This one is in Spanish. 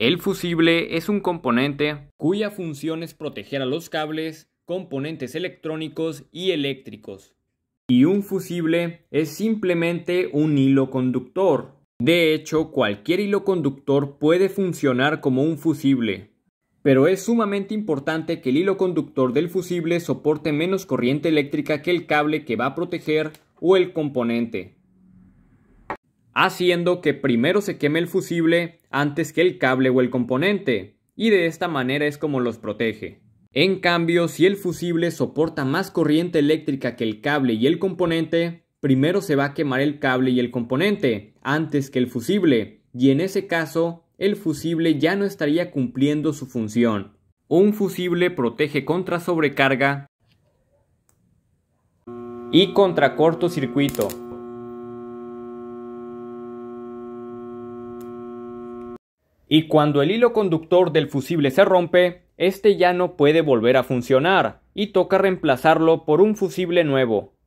El fusible es un componente cuya función es proteger a los cables, componentes electrónicos y eléctricos. Y un fusible es simplemente un hilo conductor. De hecho, cualquier hilo conductor puede funcionar como un fusible. Pero es sumamente importante que el hilo conductor del fusible soporte menos corriente eléctrica que el cable que va a proteger o el componente haciendo que primero se queme el fusible antes que el cable o el componente, y de esta manera es como los protege. En cambio, si el fusible soporta más corriente eléctrica que el cable y el componente, primero se va a quemar el cable y el componente, antes que el fusible, y en ese caso, el fusible ya no estaría cumpliendo su función. Un fusible protege contra sobrecarga y contra cortocircuito. y cuando el hilo conductor del fusible se rompe, este ya no puede volver a funcionar y toca reemplazarlo por un fusible nuevo.